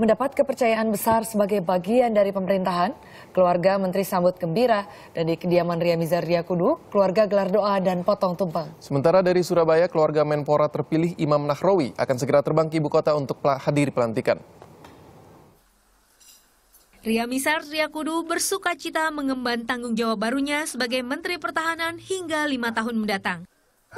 Mendapat kepercayaan besar sebagai bagian dari pemerintahan, keluarga Menteri sambut gembira dan di kediaman Ria Mizar Ria Kudu, keluarga gelar doa dan potong tumpeng. Sementara dari Surabaya, keluarga Menpora terpilih Imam Nahrawi akan segera terbang ke ibu kota untuk hadir pelantikan. Ria Misar Ria Kudu bersuka cita mengemban tanggung jawab barunya sebagai Menteri Pertahanan hingga lima tahun mendatang.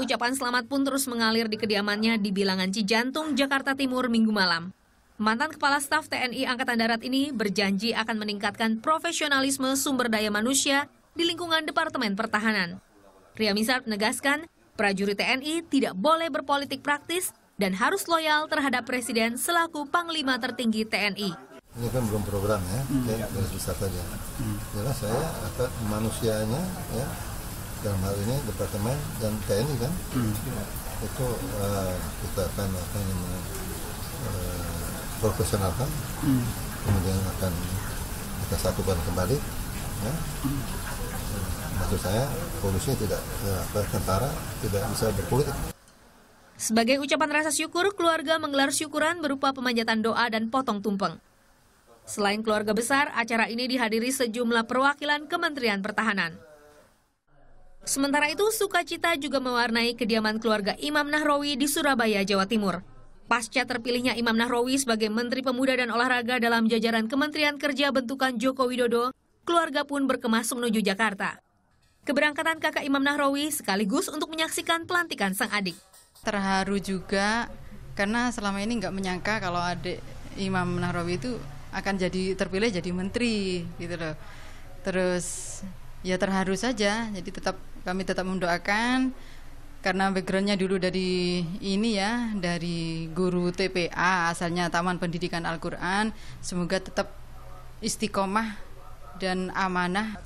Ucapan selamat pun terus mengalir di kediamannya di bilangan Cijantung, Jakarta Timur minggu malam. Mantan Kepala Staf TNI Angkatan Darat ini berjanji akan meningkatkan profesionalisme sumber daya manusia di lingkungan Departemen Pertahanan. Ria Misar menegaskan, prajurit TNI tidak boleh berpolitik praktis dan harus loyal terhadap Presiden selaku Panglima Tertinggi TNI. Ini kan belum program ya, hmm. saya besar saja. Hmm. Jelas ya kan, saya akan manusianya ya, dalam hal ini Departemen dan TNI kan, hmm. itu uh, kita akan, akan uh, eh, profesionalkan hmm. kemudian akan kita satukan kembali ya. hmm. maksud saya polisinya tidak ya, eh, tentara tidak bisa berpolitik sebagai ucapan rasa syukur, keluarga menggelar syukuran berupa pemanjatan doa dan potong tumpeng. Selain keluarga besar, acara ini dihadiri sejumlah perwakilan Kementerian Pertahanan. Sementara itu, sukacita juga mewarnai kediaman keluarga Imam Nahrawi di Surabaya, Jawa Timur. Pasca terpilihnya Imam Nahrawi sebagai Menteri Pemuda dan Olahraga dalam jajaran Kementerian Kerja bentukan Joko Widodo, keluarga pun berkemas menuju Jakarta. Keberangkatan kakak Imam Nahrawi sekaligus untuk menyaksikan pelantikan sang adik. Terharu juga karena selama ini nggak menyangka kalau adik Imam Nahrawi itu akan jadi terpilih jadi menteri gitu loh. Terus ya terharu saja, jadi tetap kami tetap mendoakan karena backgroundnya dulu dari ini ya dari guru TPA asalnya Taman Pendidikan Al-Quran semoga tetap istiqomah dan amanah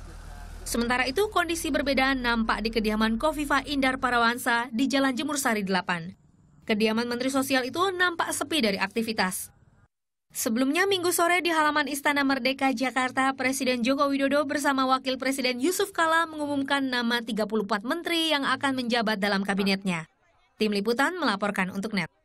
Sementara itu, kondisi berbeda nampak di kediaman Kofifa Indar Parawansa di Jalan Jemur Sari 8. Kediaman Menteri Sosial itu nampak sepi dari aktivitas. Sebelumnya minggu sore di halaman Istana Merdeka Jakarta, Presiden Joko Widodo bersama Wakil Presiden Yusuf Kala mengumumkan nama 34 menteri yang akan menjabat dalam kabinetnya. Tim Liputan melaporkan untuk NET.